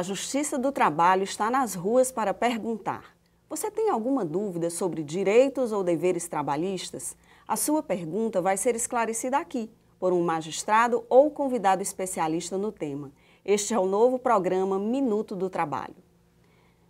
A Justiça do Trabalho está nas ruas para perguntar: você tem alguma dúvida sobre direitos ou deveres trabalhistas? A sua pergunta vai ser esclarecida aqui, por um magistrado ou convidado especialista no tema. Este é o novo programa Minuto do Trabalho.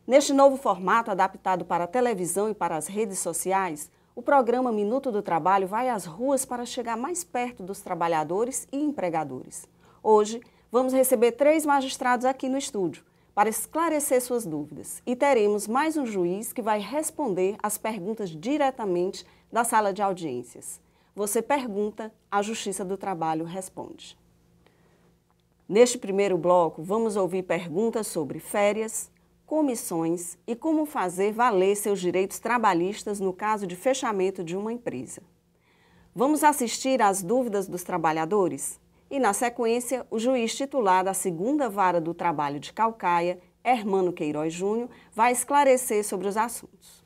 Neste novo formato, adaptado para a televisão e para as redes sociais, o programa Minuto do Trabalho vai às ruas para chegar mais perto dos trabalhadores e empregadores. Hoje, vamos receber três magistrados aqui no estúdio para esclarecer suas dúvidas e teremos mais um juiz que vai responder as perguntas diretamente da sala de audiências. Você pergunta, a Justiça do Trabalho responde. Neste primeiro bloco, vamos ouvir perguntas sobre férias, comissões e como fazer valer seus direitos trabalhistas no caso de fechamento de uma empresa. Vamos assistir às dúvidas dos trabalhadores? e, na sequência, o juiz titular da segunda vara do trabalho de Calcaia, Hermano Queiroz Júnior, vai esclarecer sobre os assuntos.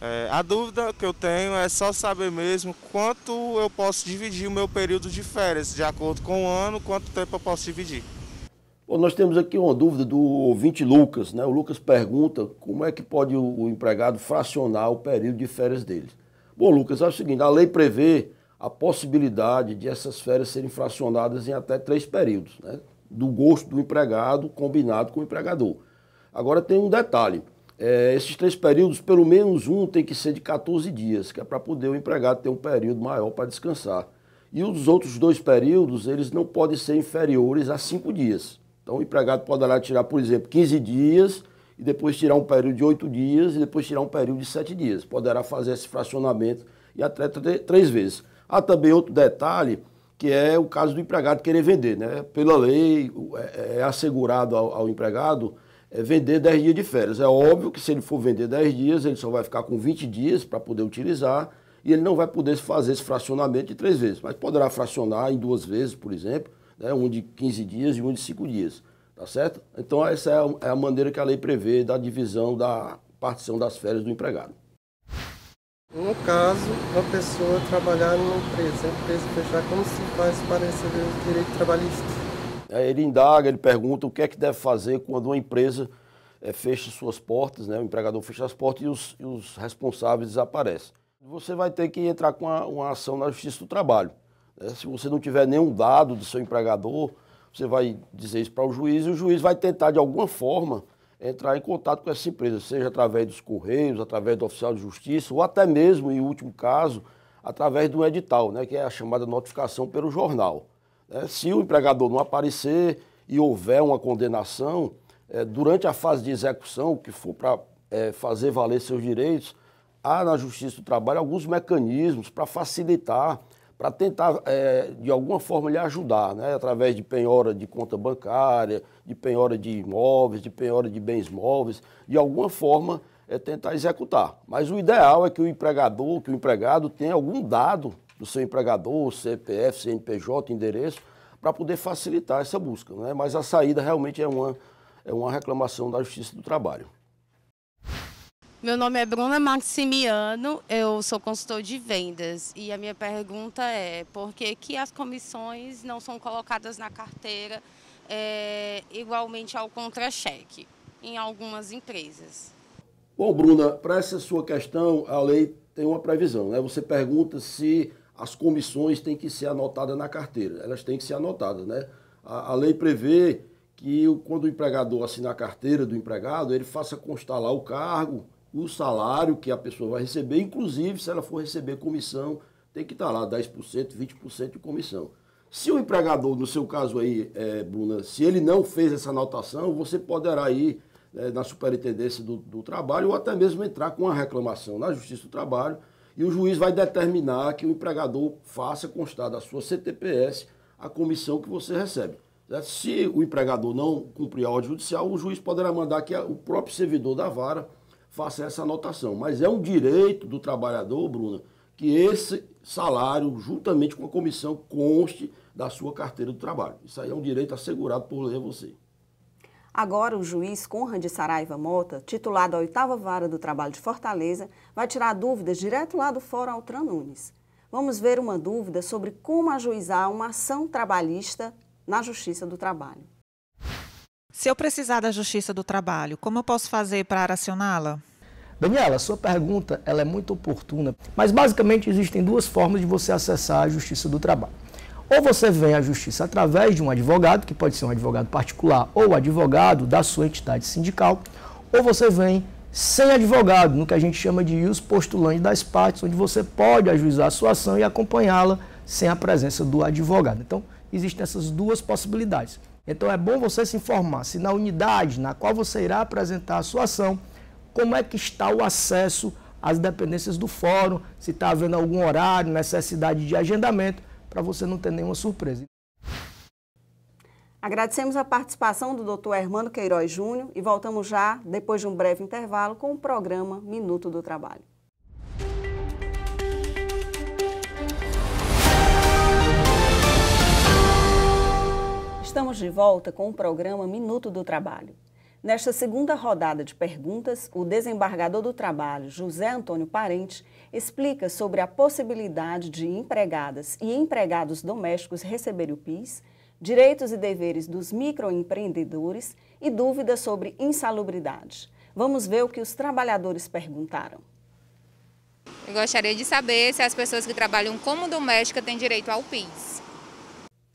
É, a dúvida que eu tenho é só saber mesmo quanto eu posso dividir o meu período de férias, de acordo com o ano, quanto tempo eu posso dividir. Bom, nós temos aqui uma dúvida do ouvinte Lucas. Né? O Lucas pergunta como é que pode o empregado fracionar o período de férias dele. Bom, Lucas, é o seguinte, a lei prevê a possibilidade de essas férias serem fracionadas em até três períodos, né? do gosto do empregado combinado com o empregador. Agora tem um detalhe, é, esses três períodos, pelo menos um tem que ser de 14 dias, que é para poder o empregado ter um período maior para descansar. E os outros dois períodos, eles não podem ser inferiores a cinco dias. Então o empregado poderá tirar, por exemplo, 15 dias e depois tirar um período de oito dias e depois tirar um período de sete dias. Poderá fazer esse fracionamento e até três vezes. Há também outro detalhe, que é o caso do empregado querer vender. Né? Pela lei, é, é assegurado ao, ao empregado é vender 10 dias de férias. É óbvio que se ele for vender 10 dias, ele só vai ficar com 20 dias para poder utilizar e ele não vai poder fazer esse fracionamento de três vezes, mas poderá fracionar em duas vezes, por exemplo, né? um de 15 dias e um de 5 dias. Tá certo? Então, essa é, é a maneira que a lei prevê da divisão, da partição das férias do empregado. No caso, uma pessoa trabalhar numa empresa, a empresa fechar, como se faz para receber o direito trabalhista? Ele indaga, ele pergunta o que é que deve fazer quando uma empresa é, fecha suas portas, né? o empregador fecha as portas e os, e os responsáveis desaparecem. Você vai ter que entrar com uma, uma ação na Justiça do Trabalho. Né? Se você não tiver nenhum dado do seu empregador, você vai dizer isso para o juiz e o juiz vai tentar, de alguma forma, entrar em contato com essa empresa, seja através dos correios, através do oficial de justiça, ou até mesmo, em último caso, através do edital, né, que é a chamada notificação pelo jornal. É, se o empregador não aparecer e houver uma condenação, é, durante a fase de execução, que for para é, fazer valer seus direitos, há na Justiça do Trabalho alguns mecanismos para facilitar para tentar, é, de alguma forma, lhe ajudar, né? através de penhora de conta bancária, de penhora de imóveis, de penhora de bens móveis, de alguma forma é tentar executar. Mas o ideal é que o empregador, que o empregado tenha algum dado do seu empregador, CPF, CNPJ, endereço, para poder facilitar essa busca. Né? Mas a saída realmente é uma, é uma reclamação da Justiça do Trabalho. Meu nome é Bruna Maximiano, eu sou consultor de vendas e a minha pergunta é por que, que as comissões não são colocadas na carteira é, igualmente ao contra-cheque em algumas empresas? Bom, Bruna, para essa sua questão, a lei tem uma previsão. Né? Você pergunta se as comissões têm que ser anotadas na carteira. Elas têm que ser anotadas. Né? A, a lei prevê que quando o empregador assinar a carteira do empregado, ele faça constar lá o cargo, o salário que a pessoa vai receber, inclusive se ela for receber comissão, tem que estar tá lá 10%, 20% de comissão. Se o empregador, no seu caso aí, é, Bruna, se ele não fez essa anotação, você poderá ir é, na superintendência do, do, trabalho ou até mesmo entrar com uma reclamação na Justiça do Trabalho e o juiz vai determinar que o empregador faça constar da sua CTPS a comissão que você recebe. Certo? Se o empregador não cumprir a ordem judicial, o juiz poderá mandar que o próprio servidor da vara faça essa anotação. Mas é um direito do trabalhador, Bruna, que esse salário, juntamente com a comissão, conste da sua carteira do trabalho. Isso aí é um direito assegurado por lei a você. Agora, o juiz Conrad Saraiva Mota, titulado à oitava vara do trabalho de Fortaleza, vai tirar dúvidas direto lá do Fórum Altran Nunes. Vamos ver uma dúvida sobre como ajuizar uma ação trabalhista na Justiça do Trabalho. Se eu precisar da Justiça do Trabalho, como eu posso fazer para acioná-la? Daniela, sua pergunta ela é muito oportuna, mas basicamente existem duas formas de você acessar a Justiça do Trabalho. Ou você vem à Justiça através de um advogado, que pode ser um advogado particular ou advogado da sua entidade sindical, ou você vem sem advogado, no que a gente chama de os postulante das partes, onde você pode ajuizar a sua ação e acompanhá-la sem a presença do advogado. Então, existem essas duas possibilidades. Então é bom você se informar se na unidade na qual você irá apresentar a sua ação, como é que está o acesso às dependências do fórum, se está havendo algum horário, necessidade de agendamento, para você não ter nenhuma surpresa. Agradecemos a participação do Dr. Hermano Queiroz Júnior e voltamos já, depois de um breve intervalo, com o programa Minuto do Trabalho. Estamos de volta com o programa Minuto do Trabalho. Nesta segunda rodada de perguntas, o desembargador do trabalho, José Antônio Parente, explica sobre a possibilidade de empregadas e empregados domésticos receberem o PIS, direitos e deveres dos microempreendedores e dúvidas sobre insalubridade. Vamos ver o que os trabalhadores perguntaram. Eu gostaria de saber se as pessoas que trabalham como doméstica têm direito ao PIS.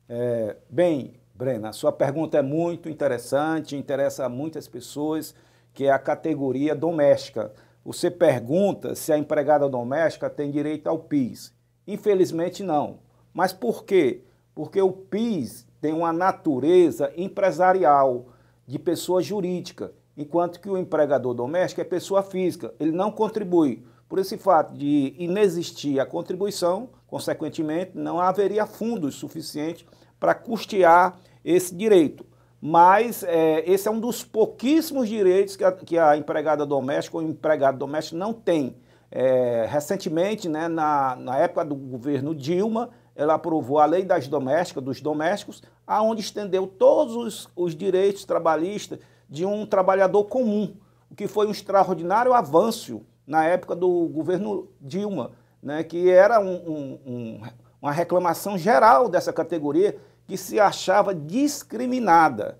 É, bem, Brena, sua pergunta é muito interessante, interessa a muitas pessoas, que é a categoria doméstica. Você pergunta se a empregada doméstica tem direito ao PIS. Infelizmente não. Mas por quê? Porque o PIS tem uma natureza empresarial, de pessoa jurídica, enquanto que o empregador doméstico é pessoa física, ele não contribui. Por esse fato de inexistir a contribuição, consequentemente, não haveria fundos suficientes para custear esse direito. Mas é, esse é um dos pouquíssimos direitos que a, que a empregada doméstica ou empregado doméstico não tem. É, recentemente, né, na, na época do governo Dilma, ela aprovou a lei das domésticas, dos domésticos, aonde estendeu todos os, os direitos trabalhistas de um trabalhador comum, o que foi um extraordinário avanço na época do governo Dilma, né, que era um, um, um, uma reclamação geral dessa categoria que se achava discriminada.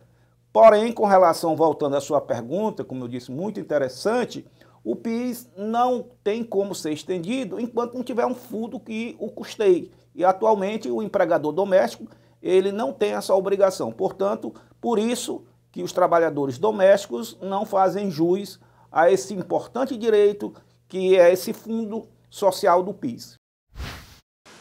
Porém, com relação, voltando à sua pergunta, como eu disse, muito interessante, o PIS não tem como ser estendido enquanto não tiver um fundo que o custeie. E atualmente o empregador doméstico, ele não tem essa obrigação. Portanto, por isso que os trabalhadores domésticos não fazem jus a esse importante direito que é esse fundo social do PIS.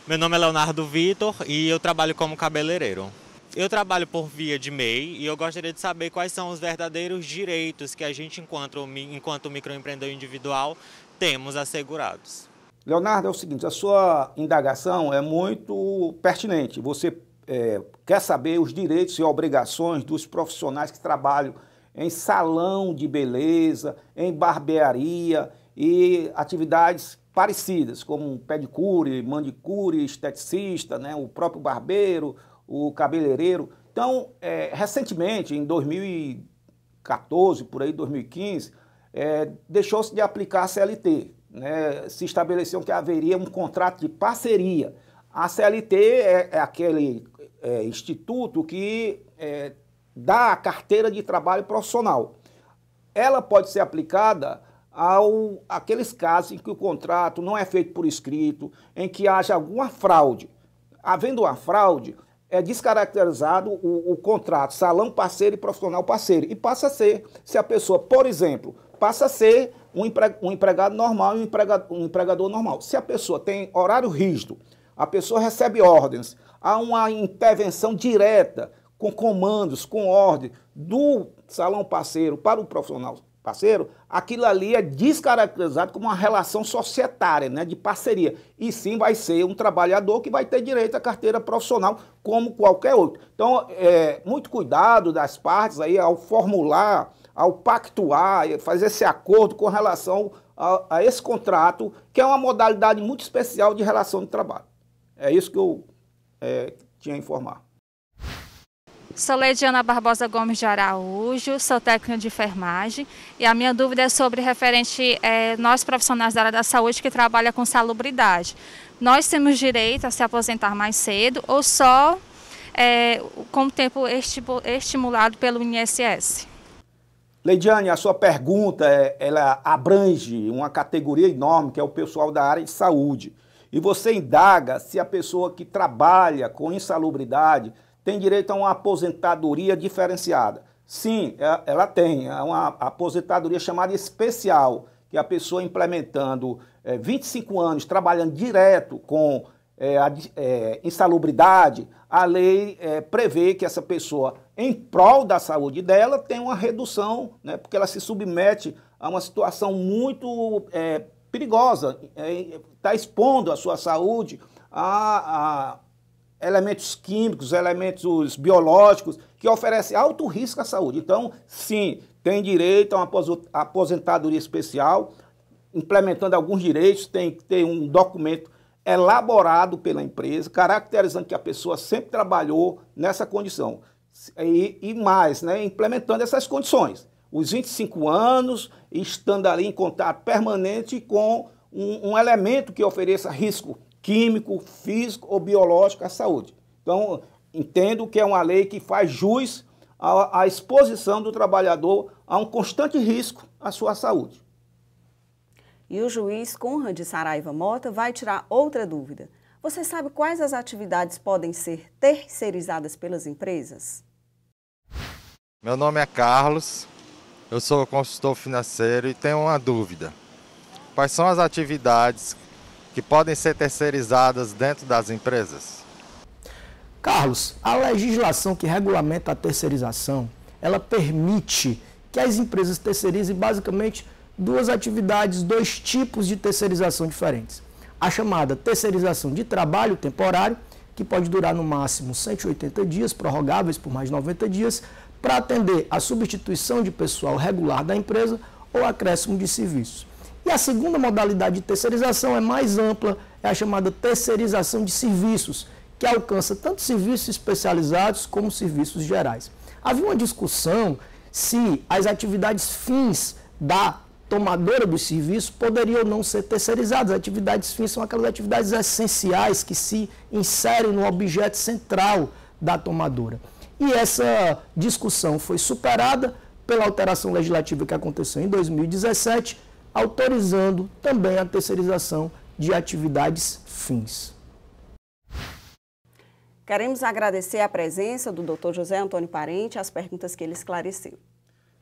Meu nome é Leonardo Vitor e eu trabalho como cabeleireiro. Eu trabalho por via de MEI e eu gostaria de saber quais são os verdadeiros direitos que a gente, enquanto, enquanto microempreendedor individual, temos assegurados. Leonardo, é o seguinte, a sua indagação é muito pertinente. Você é, quer saber os direitos e obrigações dos profissionais que trabalham em salão de beleza, em barbearia e atividades parecidas, como pedicure, manicure, esteticista, né, o próprio barbeiro, o cabeleireiro. Então, é, recentemente, em 2014, por aí 2015, é, deixou-se de aplicar a CLT. Né? Se estabeleceu que haveria um contrato de parceria. A CLT é, é aquele é, instituto que é, dá a carteira de trabalho profissional. Ela pode ser aplicada ao aqueles casos em que o contrato não é feito por escrito, em que haja alguma fraude. Havendo uma fraude, é descaracterizado o, o contrato salão parceiro e profissional parceiro. E passa a ser, se a pessoa, por exemplo, passa a ser um, empre, um empregado normal e um, um empregador normal. Se a pessoa tem horário rígido, a pessoa recebe ordens, há uma intervenção direta com comandos, com ordem do salão parceiro para o profissional parceiro, aquilo ali é descaracterizado como uma relação societária, né, de parceria. E sim vai ser um trabalhador que vai ter direito à carteira profissional como qualquer outro. Então, é, muito cuidado das partes aí ao formular, ao pactuar, fazer esse acordo com relação a, a esse contrato, que é uma modalidade muito especial de relação de trabalho. É isso que eu é, tinha a informar. Sou Lediana Barbosa Gomes de Araújo, sou técnica de enfermagem e a minha dúvida é sobre referente é, nós profissionais da área da saúde que trabalha com salubridade. Nós temos direito a se aposentar mais cedo ou só é, com o tempo estimulado pelo INSS? Leidiane, a sua pergunta é, ela abrange uma categoria enorme que é o pessoal da área de saúde. E você indaga se a pessoa que trabalha com insalubridade tem direito a uma aposentadoria diferenciada. Sim, é, ela tem, é uma aposentadoria chamada especial, que é a pessoa implementando é, 25 anos, trabalhando direto com é, a, é, insalubridade, a lei é, prevê que essa pessoa, em prol da saúde dela, tem uma redução, né, porque ela se submete a uma situação muito perigosa, está expondo a sua saúde a, a elementos químicos, elementos biológicos, que oferecem alto risco à saúde. Então, sim, tem direito a uma aposentadoria especial, implementando alguns direitos, tem que ter um documento elaborado pela empresa, caracterizando que a pessoa sempre trabalhou nessa condição. E, e mais, né, implementando essas condições. Os 25 anos, estando ali em contato permanente com um, um elemento que ofereça risco químico, físico ou biológico à saúde. Então, entendo que é uma lei que faz jus à, à exposição do trabalhador a um constante risco à sua saúde. E o juiz Conrad Saraiva Mota vai tirar outra dúvida. Você sabe quais as atividades podem ser terceirizadas pelas empresas? Meu nome é Carlos, eu sou consultor financeiro e tenho uma dúvida. Quais são as atividades que podem ser terceirizadas dentro das empresas? Carlos, a legislação que regulamenta a terceirização, ela permite que as empresas terceirizem basicamente duas atividades, dois tipos de terceirização diferentes. A chamada terceirização de trabalho temporário, que pode durar no máximo 180 dias, prorrogáveis por mais 90 dias, para atender a substituição de pessoal regular da empresa ou acréscimo de serviço. E a segunda modalidade de terceirização é mais ampla, é a chamada terceirização de serviços, que alcança tanto serviços especializados como serviços gerais. Havia uma discussão se as atividades fins da tomadora dos serviços poderiam ou não ser terceirizadas. As atividades fins são aquelas atividades essenciais que se inserem no objeto central da tomadora. E essa discussão foi superada pela alteração legislativa que aconteceu em 2017, autorizando também a terceirização de atividades fins. Queremos agradecer a presença do Dr. José Antônio Parente, as perguntas que ele esclareceu.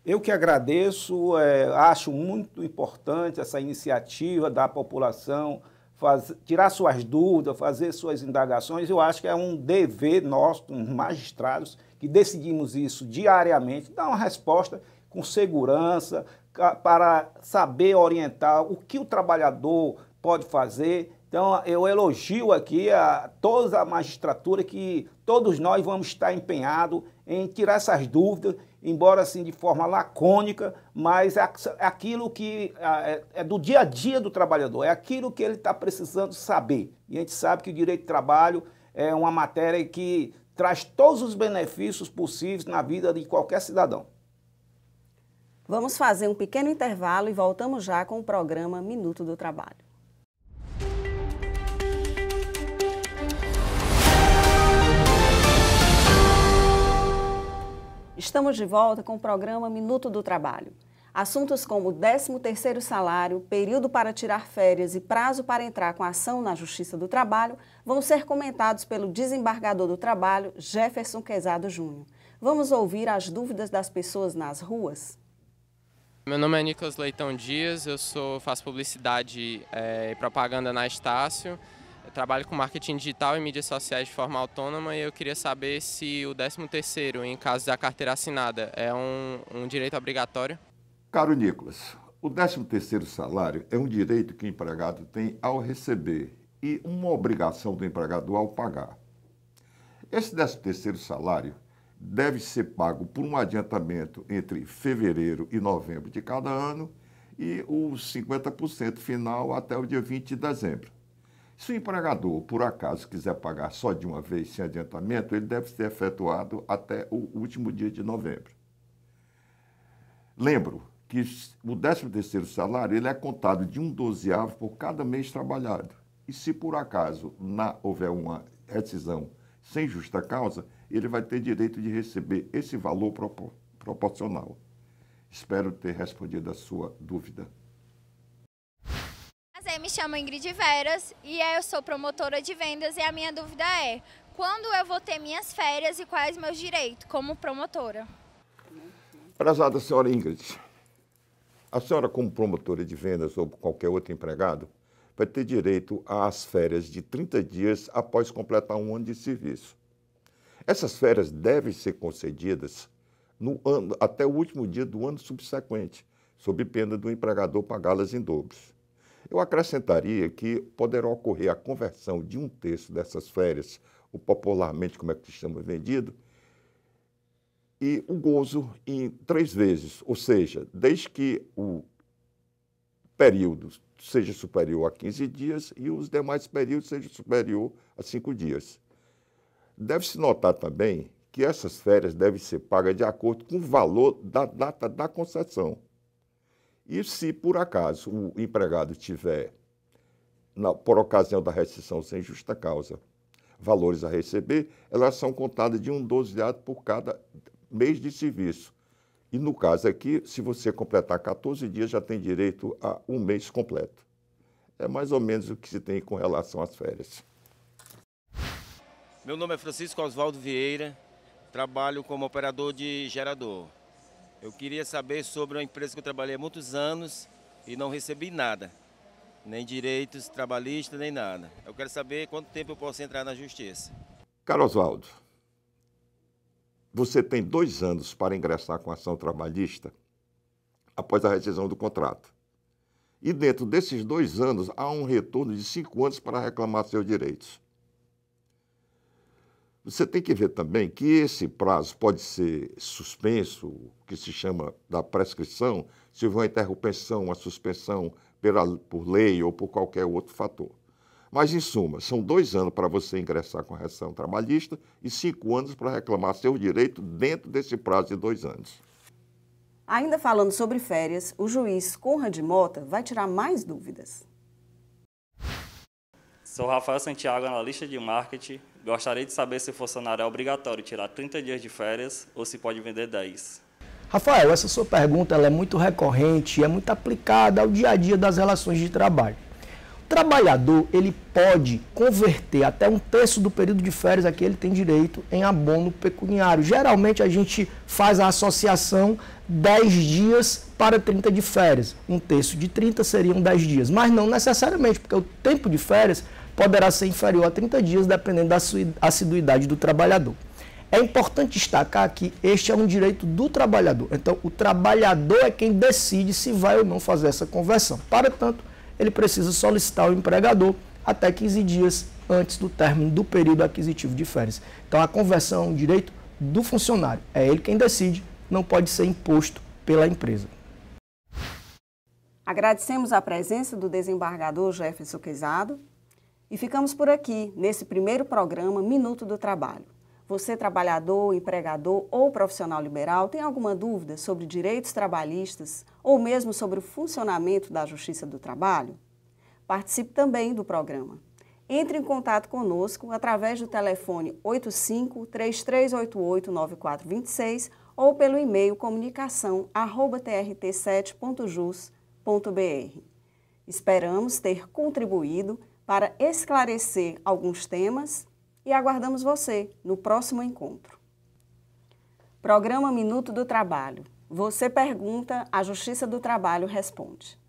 Eu que agradeço, é, acho muito importante essa iniciativa da população faz, tirar suas dúvidas, fazer suas indagações. Eu acho que é um dever nosso, magistrados, que decidimos isso diariamente, dar uma resposta com segurança, para saber orientar o que o trabalhador pode fazer. Então, eu elogio aqui a toda a magistratura que todos nós vamos estar empenhados em tirar essas dúvidas, embora assim de forma lacônica, mas é, é aquilo que é, é do dia a dia do trabalhador, é aquilo que ele está precisando saber. E a gente sabe que o direito de trabalho é uma matéria que traz todos os benefícios possíveis na vida de qualquer cidadão. Vamos fazer um pequeno intervalo e voltamos já com o programa Minuto do Trabalho. Estamos de volta com o programa Minuto do Trabalho. Assuntos como 13º salário, período para tirar férias e prazo para entrar com ação na Justiça do Trabalho vão ser comentados pelo desembargador do trabalho, Jefferson Quezado Júnior. Vamos ouvir as dúvidas das pessoas nas ruas? Meu nome é Nicolas Leitão Dias, eu sou, faço publicidade é, e propaganda na Estácio. Eu trabalho com marketing digital e mídias sociais de forma autônoma e eu queria saber se o 13º, em caso da carteira assinada, é um, um direito obrigatório? Caro Nicolas, o 13º salário é um direito que o empregado tem ao receber e uma obrigação do empregador ao pagar. Esse 13º salário deve ser pago por um adiantamento entre fevereiro e novembro de cada ano e os 50% final até o dia 20 de dezembro. Se o empregador, por acaso, quiser pagar só de uma vez sem adiantamento, ele deve ser efetuado até o último dia de novembro. Lembro que o 13º salário ele é contado de um dozeavo por cada mês trabalhado. E se, por acaso, na, houver uma rescisão sem justa causa, ele vai ter direito de receber esse valor proporcional. Espero ter respondido a sua dúvida. Prazer, é, me chamo Ingrid Veras e é, eu sou promotora de vendas e a minha dúvida é quando eu vou ter minhas férias e quais meus direitos como promotora? Prezada senhora Ingrid, a senhora como promotora de vendas ou qualquer outro empregado vai ter direito às férias de 30 dias após completar um ano de serviço. Essas férias devem ser concedidas ano, até o último dia do ano subsequente, sob pena do empregador pagá-las em dobro. Eu acrescentaria que poderá ocorrer a conversão de um terço dessas férias, popularmente como é que se chama vendido, e o gozo em três vezes, ou seja, desde que o período seja superior a 15 dias e os demais períodos sejam superior a cinco dias. Deve-se notar também que essas férias devem ser pagas de acordo com o valor da data da concessão. E se, por acaso, o empregado tiver, na, por ocasião da restrição sem justa causa, valores a receber, elas são contadas de um dozeado por cada mês de serviço. E no caso aqui, se você completar 14 dias, já tem direito a um mês completo. É mais ou menos o que se tem com relação às férias. Meu nome é Francisco Oswaldo Vieira, trabalho como operador de gerador. Eu queria saber sobre uma empresa que eu trabalhei há muitos anos e não recebi nada, nem direitos trabalhistas, nem nada. Eu quero saber quanto tempo eu posso entrar na justiça. Caro Oswaldo, você tem dois anos para ingressar com ação trabalhista após a rescisão do contrato. E dentro desses dois anos, há um retorno de cinco anos para reclamar seus direitos. Você tem que ver também que esse prazo pode ser suspenso, o que se chama da prescrição, se houver uma interrupção, uma suspensão pela, por lei ou por qualquer outro fator. Mas, em suma, são dois anos para você ingressar com a reação trabalhista e cinco anos para reclamar seu direito dentro desse prazo de dois anos. Ainda falando sobre férias, o juiz Conrad Mota vai tirar mais dúvidas. Sou Rafael Santiago, analista de marketing Gostaria de saber se funcionário é obrigatório tirar 30 dias de férias ou se pode vender 10. Rafael, essa sua pergunta é muito recorrente e é muito aplicada ao dia a dia das relações de trabalho. O trabalhador ele pode converter até um terço do período de férias a que ele tem direito em abono pecuniário. Geralmente a gente faz a associação 10 dias para 30 de férias. Um terço de 30 seriam 10 dias, mas não necessariamente, porque o tempo de férias poderá ser inferior a 30 dias, dependendo da assiduidade do trabalhador. É importante destacar que este é um direito do trabalhador. Então, o trabalhador é quem decide se vai ou não fazer essa conversão. Para tanto, ele precisa solicitar o empregador até 15 dias antes do término do período aquisitivo de férias. Então, a conversão é um direito do funcionário. É ele quem decide, não pode ser imposto pela empresa. Agradecemos a presença do desembargador Jefferson Quezado, e ficamos por aqui, nesse primeiro programa Minuto do Trabalho. Você, trabalhador, empregador ou profissional liberal, tem alguma dúvida sobre direitos trabalhistas ou mesmo sobre o funcionamento da Justiça do Trabalho? Participe também do programa. Entre em contato conosco através do telefone 85 3388 9426 ou pelo e-mail comunicação@trt7.jus.br. Esperamos ter contribuído para esclarecer alguns temas e aguardamos você no próximo encontro. Programa Minuto do Trabalho. Você pergunta, a Justiça do Trabalho responde.